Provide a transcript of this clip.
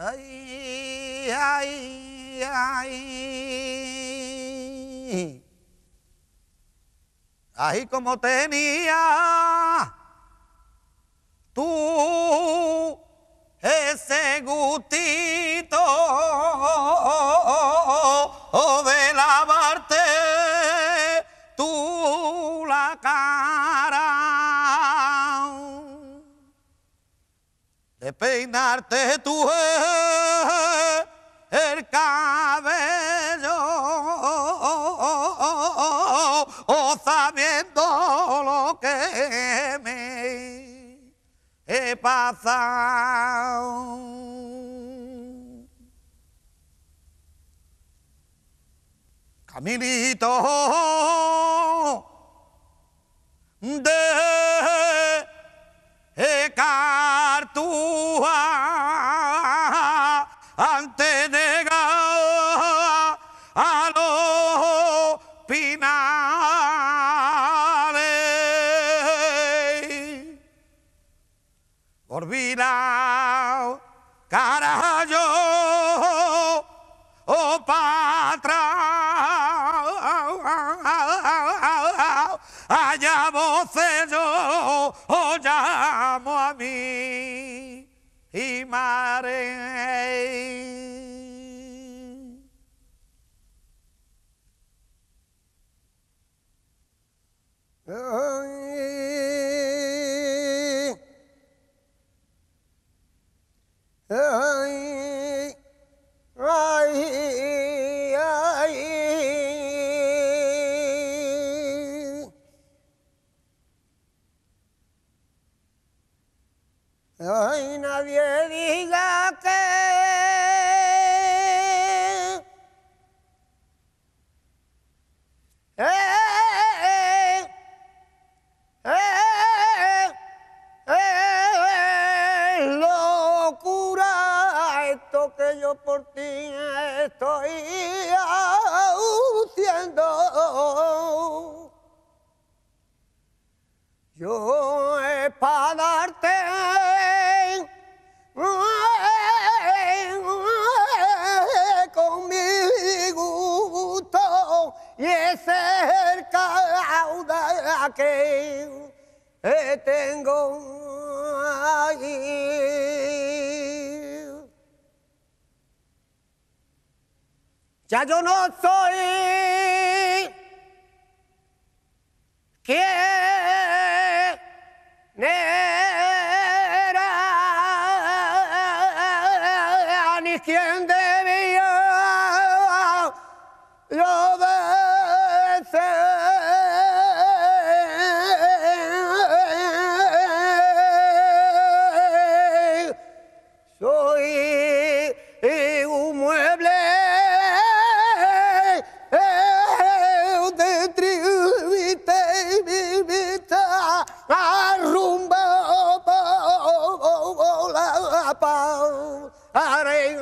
Ay, ay, ay. Ahí como tenía tú ese gustito de lavarte tú la cara. de peinarte tu el cabello, o sabiendo lo que me he pasado. Caminito de olvidado, carajo, o oh, patra, allá voce yo, oh llamo a mí y mare. Ay nadie diga que eh, eh, locura esto que yo por ti estoy haciendo. Yo que tengo allí. Ya yo no soy quien era ni quien de papau, arei